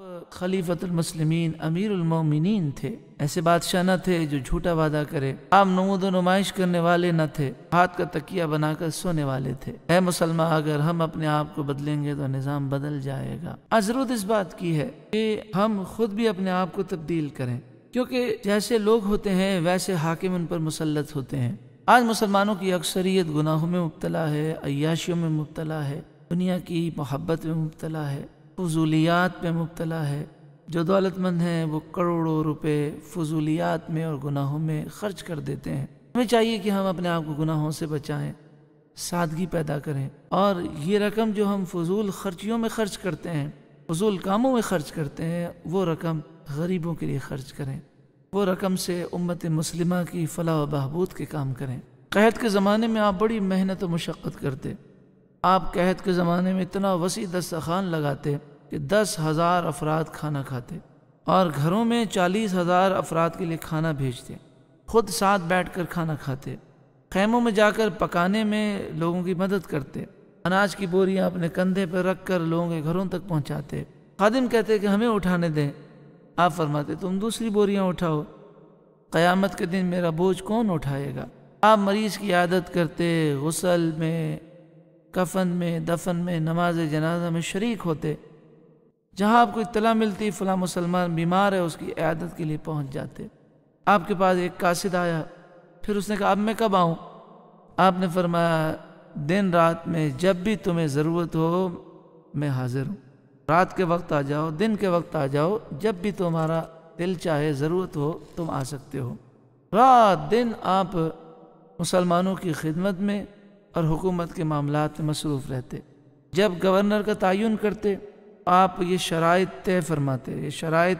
आप अमीरुल अमीरमिन थे ऐसे बादशाह न थे जो झूठा वादा करे आप नमूद नुमाइश करने वाले न थे हाथ का तकिया बनाकर सोने वाले थे अः मुसलमान अगर हम अपने आप को बदलेंगे तो निज़ाम बदल जाएगा आज जरूरत इस बात की है कि हम खुद भी अपने आप को तब्दील करें क्योंकि जैसे लोग होते हैं वैसे हाकिम उन पर मुसलत होते हैं आज मुसलमानों की अक्सरियत गुनाहों में मुबतला है अयाशियों में मुबतला है दुनिया की मोहब्बत में मुबतला है फजूलियात पे मुबतला है जो दौलतमंद हैं वो करोड़ों रुपए फजूलियात में और गुनाहों में खर्च कर देते हैं हमें चाहिए कि हम अपने आप को गुनाहों से बचाएं सादगी पैदा करें और ये रकम जो हम फजूल खर्चियों में खर्च करते हैं फजूल कामों में खर्च करते हैं वो रकम गरीबों के लिए खर्च करें वो रकम से उम्मत मुस्लिमा की फलाह बहबूद के काम करें कहत के ज़माने में आप बड़ी मेहनत और मशक्क़त करते आप कहत के ज़माने में इतना वसी दस्तखान लगाते कि दस हज़ार अफराद खाना खाते और घरों में चालीस हज़ार अफराद के लिए खाना भेजते खुद साथ बैठकर खाना खाते खैमों में जाकर पकाने में लोगों की मदद करते अनाज की बोरियाँ अपने कंधे पर रख कर लोगों के घरों तक पहुँचाते खादिम कहते कि हमें उठाने दें आप फरमाते तुम दूसरी बोरियाँ उठाओ क़यामत के दिन मेरा बोझ कौन उठाएगा आप मरीज़ की आदत करते गसल में कफन में दफन में नमाज जनाजा में शरीक होते जहाँ आपको इतला मिलती फ़लाँ मुसलमान बीमार है उसकी आदत के लिए पहुँच जाते आपके पास एक कासिद आया फिर उसने कहा अब मैं कब आऊँ आपने फरमाया दिन रात में जब भी तुम्हें ज़रूरत हो मैं हाजिर हूँ रात के वक्त आ जाओ दिन के वक्त आ जाओ जब भी तुम्हारा दिल चाहे ज़रूरत हो तुम आ सकते हो रात दिन आप मुसलमानों की खिदमत में और हुकूमत के मामला में मसरूफ़ रहते जब गवर्नर का तयन करते आप ये शराइ तय फरमाते ये शराइ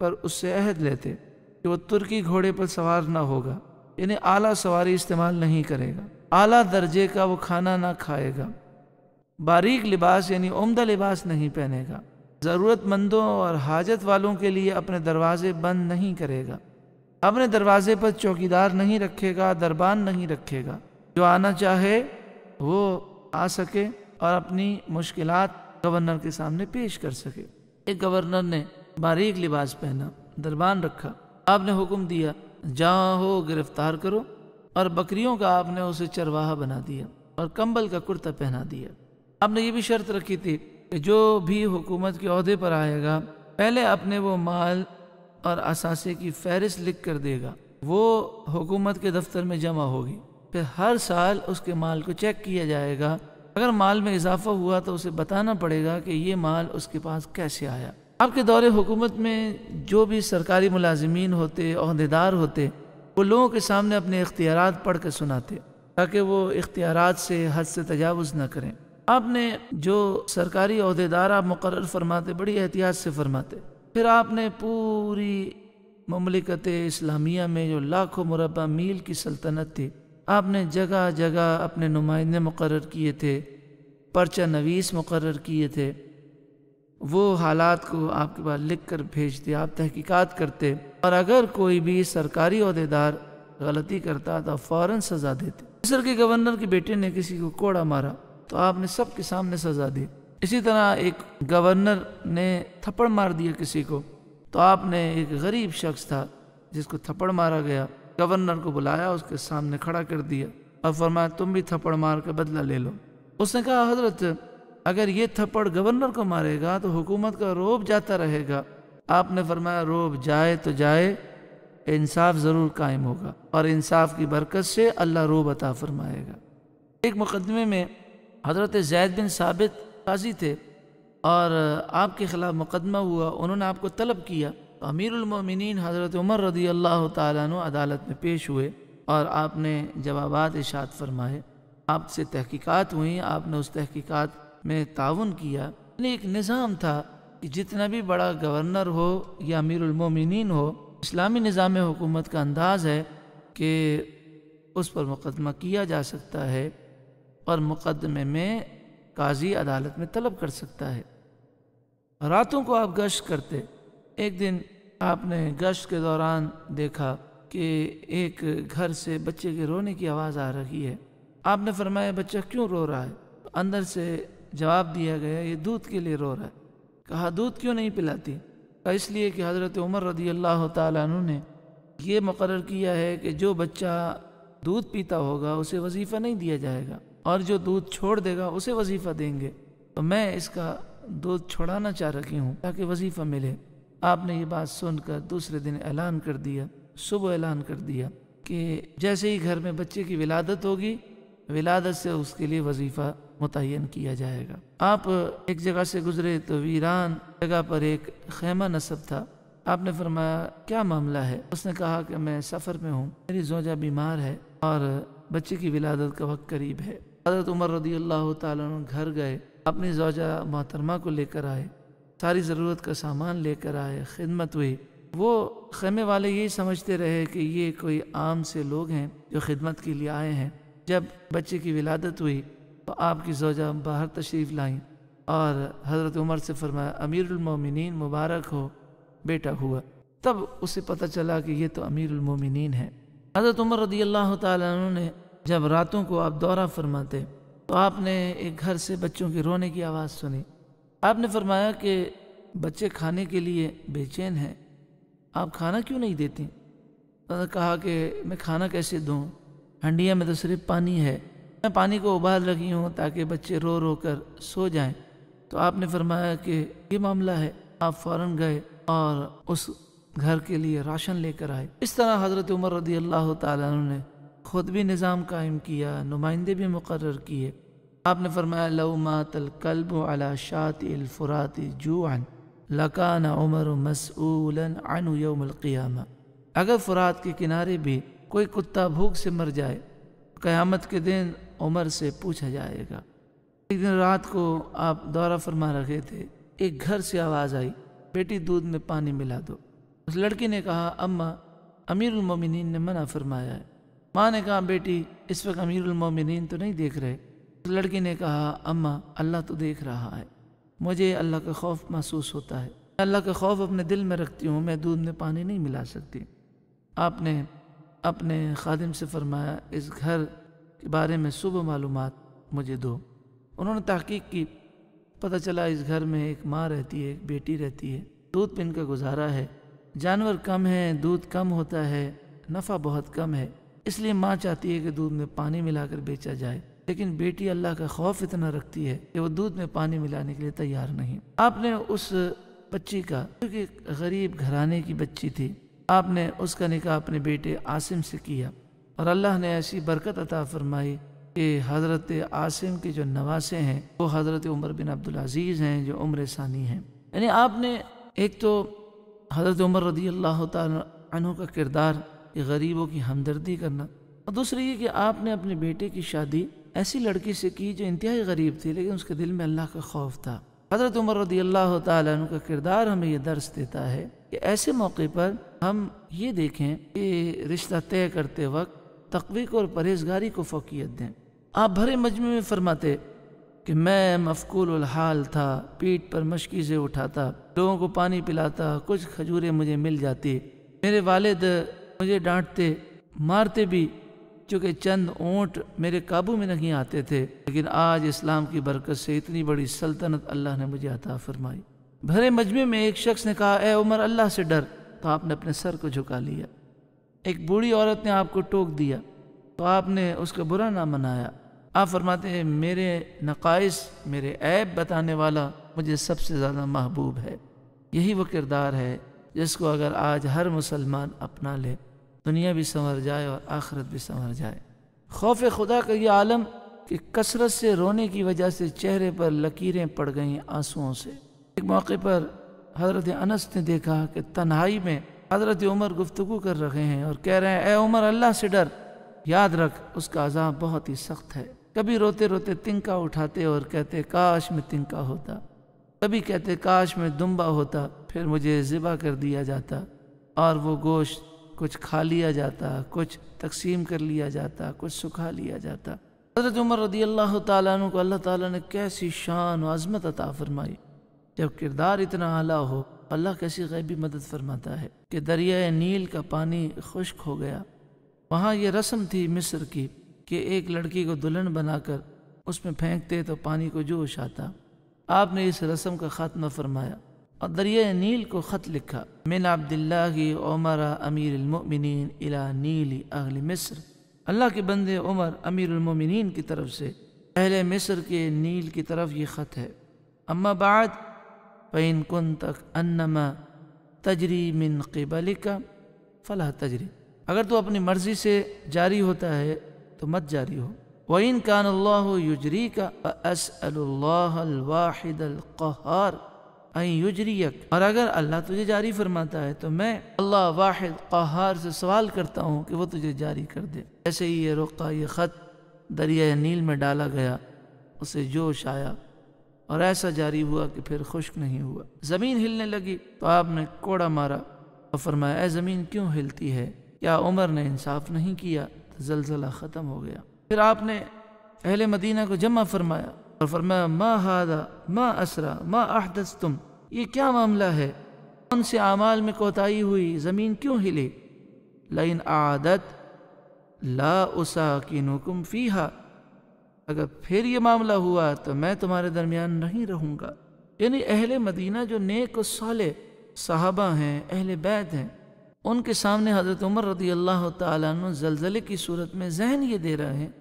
पर उससे अहद लेते कि वह तुर्की घोड़े पर सवार ना होगा यानी आला सवारी इस्तेमाल नहीं करेगा आला दर्जे का वो खाना ना खाएगा बारीक लिबास यानी उमदा लिबास नहीं पहनेगा ज़रूरतमंदों और हाजत वालों के लिए अपने दरवाजे बंद नहीं करेगा अपने दरवाजे पर चौकीदार नहीं रखेगा दरबान नहीं रखेगा जो आना चाहे वो आ सके और अपनी मुश्किलात गवर्नर के सामने पेश कर सके एक गवर्नर ने बारीक लिबास पहना दरबान रखा आपने हुक्म दिया जहाँ हो गिरफ्तार करो और बकरियों का आपने उसे चरवाहा बना दिया और कंबल का कुर्ता पहना दिया आपने ये भी शर्त रखी थी कि जो भी हुकूमत के अहदे पर आएगा पहले अपने वो माल और असासे की फहरिस्त लिख कर देगा वो हुकूमत के दफ्तर में जमा होगी फिर हर साल उसके माल को चेक किया जाएगा अगर माल में इजाफा हुआ तो उसे बताना पड़ेगा कि ये माल उसके पास कैसे आया आपके दौरे हुकूमत में जो भी सरकारी मुलाजमीन होते अहदेदार होते वो लोगों के सामने अपने इख्तियार पढ़ कर सुनाते ताकि वो इख्तियार से हद से तजावज़ न करें आपने जो सरकारी अहदेदार आप मुकर फरमाते बड़ी एहतियात से फरमाते फिर आपने पूरी ममलिकत इस्लामिया में जो लाखों मुरबा मील की सल्तनत थी आपने जगह जगह अपने नुमाइंदे मुकर किए थे पर्चा नवीस मुकर किए थे वो हालात को आपके पास लिख कर भेजते आप तहकीक़त करते और अगर कोई भी सरकारी अहदेदार गलती करता तो फ़ौर सज़ा देते मिसर के गवर्नर के बेटे ने किसी को कोड़ा मारा तो आपने सबके सामने सज़ा दी इसी तरह एक गवर्नर ने थप्पड़ मार दिया किसी को तो आपने एक गरीब शख्स था जिसको थप्पड़ मारा गया गवर्नर को बुलाया उसके सामने खड़ा कर दिया और फरमाया तुम भी थप्पड़ मार के बदला ले लो उसने कहा हजरत अगर ये थप्पड़ गवर्नर को मारेगा तो हुकूमत का रोब जाता रहेगा आपने फरमाया रोब जाए तो जाए इंसाफ ज़रूर कायम होगा और इंसाफ की बरकत से अल्लाह रोब अता फरमाएगा एक मुकदमे में हज़रत जैद बिन साबित काजी थे और आपके ख़िलाफ़ मुकदमा हुआ उन्होंने आपको तलब किया तो अमीरमिन हज़रत उमर रदी अल्लाह तु अदालत में पेश हुए और आपने जवाब इशात फरमाए आपसे तहकीकात हुई आपने उस तहकीकात में ताउन किया एक निज़ाम था कि जितना भी बड़ा गवर्नर हो या अमीरमिन हो इस्लामी निज़ाम हुकूमत का अंदाज़ है कि उस पर मुकदमा किया जा सकता है और मुकदमे में काजी अदालत में तलब कर सकता है रातों को आप गश्त करते एक दिन आपने गश्त के दौरान देखा कि एक घर से बच्चे के रोने की आवाज़ आ रही है आपने फरमाया बच्चा क्यों रो रहा है तो अंदर से जवाब दिया गया ये दूध के लिए रो रहा है कहा दूध क्यों नहीं पिलाती इसलिए कि हज़रत उमर रदी अल्लाह तु ने यह मुकर किया है कि जो बच्चा दूध पीता होगा उसे वजीफ़ा नहीं दिया जाएगा और जो दूध छोड़ देगा उसे वजीफ़ा देंगे तो मैं इसका दूध छोड़ाना चाह रही हूँ ताकि वजीफ़ा मिले आपने ये बात सुनकर दूसरे दिन ऐलान कर दिया सुबह ऐलान कर दिया कि जैसे ही घर में बच्चे की विलादत होगी विलादत से उसके लिए वजीफ़ा मुतन किया जाएगा आप एक जगह से गुजरे तो वीरान जगह पर एक खेमा नसब था आपने फरमाया क्या मामला है उसने कहा कि मैं सफ़र में हूँ मेरी जोजा बीमार है और बच्चे की विलादत का वक्त करीब है हजरत उमर रदी अल्लाह घर गए अपनी जोजा मोहतरमा को लेकर आए सारी ज़रूरत का सामान लेकर आए खिदमत हुई वो खेमे वाले यही समझते रहे कि ये कोई आम से लोग हैं जो खिदमत के लिए आए हैं जब बच्चे की विलादत हुई तो आपकी जोजा बाहर तशरीफ़ लाई और हज़रत उमर से फरमाया अमीरमिन मुबारक हो बेटा हुआ तब उसे पता चला कि ये तो अमीरमिन है हज़रत उमर रदी अल्लाह तु ने जब रातों को आप दौरा फरमाते तो आपने एक घर से बच्चों के रोने की आवाज़ सुनी आपने फरमाया कि बच्चे खाने के लिए बेचैन हैं आप खाना क्यों नहीं देते उन्होंने कहा कि मैं खाना कैसे दूँ हंडिया में तो सिर्फ पानी है मैं पानी को उबाल रही हूँ ताकि बच्चे रो रो कर सो जाएं तो आपने फरमाया कि ये मामला है आप फौरन गए और उस घर के लिए राशन लेकर आए इस तरह हज़रत उमर रदी अल्लाह तु ने खुद भी निज़ाम कायम किया नुमाइंदे भी मुकर किए आपने फरमाया लउमातल कल्ब अला शात अलफुरात जुआन लकाना उमर मसूलन अन यौमक़ियाम अगर फ़ुरात के किनारे भी कोई कुत्ता भूख से मर जाए क़यामत के दिन उमर से पूछा जाएगा एक दिन रात को आप दौरा फरमा रखे थे एक घर से आवाज़ आई बेटी दूध में पानी मिला दो उस लड़की ने कहा अम्मा अमीरमिन ने मना फरमाया है माँ ने कहा बेटी इस वक्त अमीरमिन तो नहीं देख रहे लड़की ने कहा अम्मा अल्लाह तो देख रहा है मुझे अल्लाह का खौफ महसूस होता है अल्लाह का खौफ अपने दिल में रखती हूँ मैं दूध में पानी नहीं मिला सकती आपने अपने खादिम से फरमाया इस घर के बारे में सुबह मालूम मुझे दो उन्होंने तहकीक की पता चला इस घर में एक माँ रहती है एक बेटी रहती है दूध पिन का गुजारा है जानवर कम है दूध कम होता है नफ़ा बहुत कम है इसलिए माँ चाहती है कि दूध में पानी मिलाकर बेचा जाए लेकिन बेटी अल्लाह का खौफ इतना रखती है कि वो दूध में पानी मिलाने के लिए तैयार नहीं आपने उस बच्ची का क्योंकि गरीब घराने की बच्ची थी आपने उसका निकाह अपने बेटे आसिम से किया और अल्लाह ने ऐसी बरकत अता फरमाई कि हज़रत आसिम के जो नवासे हैं वो हज़रत उमर बिन अब्दुल अजीज़ हैं जो उम्र सानी हैं यानी आपने एक तो हज़रत उमर रदी अल्लाह तु का किरदार गरीबों की हमदर्दी करना और दूसरी ये कि आपने अपने बेटे की शादी ऐसी लड़की से की जो इंतहाई गरीब थी लेकिन उसके दिल में अल्लाह का खौफ था हज़रत उमर रदी अल्लाह तु का किरदार हमें यह दर्श देता है कि ऐसे मौके पर हम ये देखें कि रिश्ता तय करते वक्त तकवीक और परहेजगारी को फोकियत दें आप भरे मजमे में फरमाते कि मैं मफकूल हाल था पीठ पर मशकी से उठाता लोगों को पानी पिलाता कुछ खजूरें मुझे मिल जाती मेरे वालिद मुझे डांटते मारते भी चूँकि चंद ऊँट मेरे काबू में नहीं आते थे लेकिन आज इस्लाम की बरकत से इतनी बड़ी सल्तनत अल्लाह ने मुझे अता फरमाई भरे मजमे में एक शख्स ने कहा ए उमर अल्लाह से डर तो आपने अपने सर को झुका लिया एक बूढ़ी औरत ने आपको टोक दिया तो आपने उसका बुरा ना मनाया आप फरमाते हैं मेरे नकाइस मेरे ऐब बताने वाला मुझे सबसे ज़्यादा महबूब है यही वो किरदार है जिसको अगर आज हर मुसलमान अपना ले दुनिया भी संवर जाए और आखरत भी संवर जाए खौफ खुदा का ये आलम कि कसरत से रोने की वजह से चेहरे पर लकीरें पड़ गई आंसुओं से एक मौके पर हज़रत अनस ने देखा कि तन्हाई में हज़रत उमर गुफ्तु कर रहे हैं और कह रहे हैं ए उमर अल्लाह से डर याद रख उसका अजाब बहुत ही सख्त है कभी रोते रोते तिनका उठाते और कहते काश में तिनका होता कभी कहते काश में दुम्बा होता फिर मुझे ज़िबा कर दिया जाता और वो गोश्त कुछ खा लिया जाता कुछ तकसीम कर लिया जाता कुछ सुखा लिया जाता हज़रत उमर रदी अल्लाह तु को अल्लाह ताला ने कैसी शान और अजमत अता फरमाई जब किरदार इतना आला हो अल्लाह कैसी गैबी मदद फरमाता है कि दरिया नील का पानी खुश्क हो गया वहाँ यह रस्म थी मिस्र की कि एक लड़की को दुल्हन बनाकर उसमें फेंकते तो पानी को जोश आता आपने इस रस्म का खात्मा फरमाया और दरिया नील को ख़त लिखा मिन अब्दुल्ला उमर अमीर अमीरमिन इला नील अहले मिस्र अल्लाह के बंदे उमर अमीर अमीरमिन की तरफ से अहले मिस्र के नील की तरफ ये ख़त है अम्मा बाद फ़ैन कन तक अन्नमा तजरी मिन कबल का फ़लाह तजरी अगर तो अपनी मर्ज़ी से जारी होता है तो मत जारी हो वन कान युजरी का असलवाहिदल युजरियक और अगर अल्लाह तुझे जारी फरमाता है तो मैं अल्लाह वाहिद कहार से सवाल करता हूँ कि वो तुझे जारी कर दे ऐसे ही ये रुका ये ख़त दरिया नील में डाला गया उसे जोश आया और ऐसा जारी हुआ कि फिर खुश्क नहीं हुआ ज़मीन हिलने लगी तो आपने कोड़ा मारा और फरमाया ए ज़मीन क्यों हिलती है क्या उमर ने इंसाफ नहीं किया तो जलजिला ख़त्म हो गया फिर आपने अहल मदीना को जमा फरमाया और फरमाया मा हादा मा असरा मा अहदस तुम ये क्या मामला है कौन से अमाल में कोताही हुई ज़मीन क्यों हिले लाइन आदत ला उसा की नुकुम फ़ीहा अगर फिर ये मामला हुआ तो मैं तुम्हारे दरमियान नहीं रहूंगा यानी अहल मदीना जो नेक साले साहबा हैं अहल बैत हैं उनके सामने हज़रत उमर रदी अल्लाह तलज़ले की सूरत में जहन ये दे रहे हैं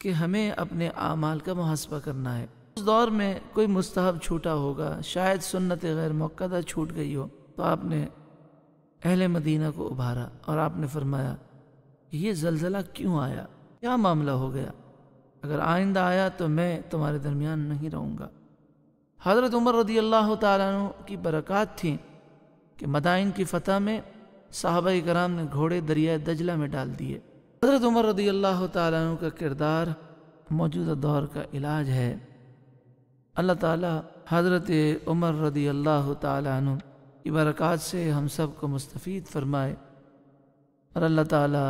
कि हमें अपने आमाल का मुहासबा करना है उस दौर में कोई मुस्तहब छूटा होगा शायद सुन्नत गैर मौक़दा छूट गई हो तो आपने अहल मदीना को उभारा और आपने फरमाया ये जलजला क्यों आया क्या मामला हो गया अगर आइंदा आया तो मैं तुम्हारे दरमियान नहीं रहूँगा हज़रत उमर रदी अल्लाह तु की बरक़ात थी कि मदाइन की फ़तह में साहबा कराम ने घोड़े दरिया दजला में डाल दिए हज़रत उमर रदी अल्लाह तु का किरदार मौजूदा दौर का इलाज है अल्लाह ताला हज़रत उमर रदी अल्लाह तु इबरक़ात से हम सब को मुस्तफ़ फरमाए और अल्लाह ताला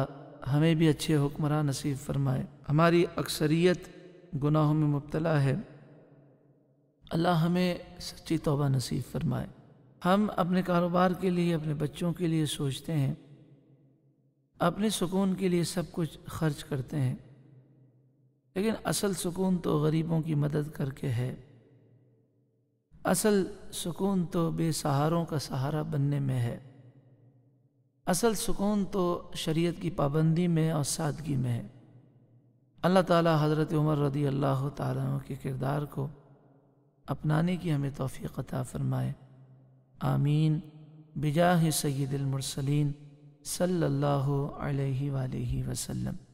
हमें भी अच्छे हुक्मरान नसीब फरमाए हमारी अक्सरियत गुनाहों में मुबतला है अल्लाह हमें सच्ची तोबा नसीब फरमाए हम अपने कारोबार के लिए अपने बच्चों के लिए सोचते हैं अपने सुकून के लिए सब कुछ खर्च करते हैं लेकिन असल सुकून तो गरीबों की मदद करके है असल सुकून तो बेसहारों का सहारा बनने में है असल सुकून तो शरीयत की पाबंदी में और सादगी में है अल्लाह ताला हज़रत उमर रदी अल्लाह तारों के किरदार को अपनाने की हमें तोफ़ी अता फ़रमाए आमीन बिजाह सैदमरसलिन सल्लल्लाहु अलैहि वसल्लम